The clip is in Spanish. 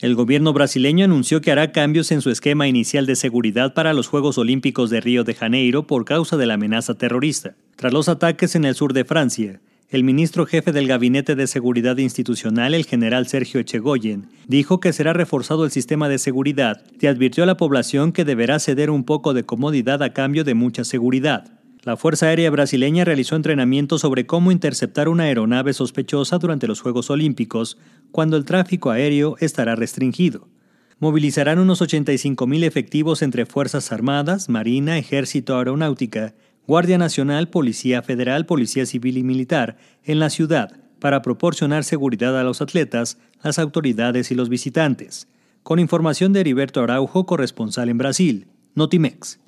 El gobierno brasileño anunció que hará cambios en su esquema inicial de seguridad para los Juegos Olímpicos de Río de Janeiro por causa de la amenaza terrorista. Tras los ataques en el sur de Francia, el ministro jefe del Gabinete de Seguridad Institucional, el general Sergio Echegoyen, dijo que será reforzado el sistema de seguridad y advirtió a la población que deberá ceder un poco de comodidad a cambio de mucha seguridad. La Fuerza Aérea Brasileña realizó entrenamiento sobre cómo interceptar una aeronave sospechosa durante los Juegos Olímpicos, cuando el tráfico aéreo estará restringido. Movilizarán unos 85.000 efectivos entre Fuerzas Armadas, Marina, Ejército Aeronáutica, Guardia Nacional, Policía Federal, Policía Civil y Militar en la ciudad para proporcionar seguridad a los atletas, las autoridades y los visitantes. Con información de Heriberto Araujo, corresponsal en Brasil, Notimex.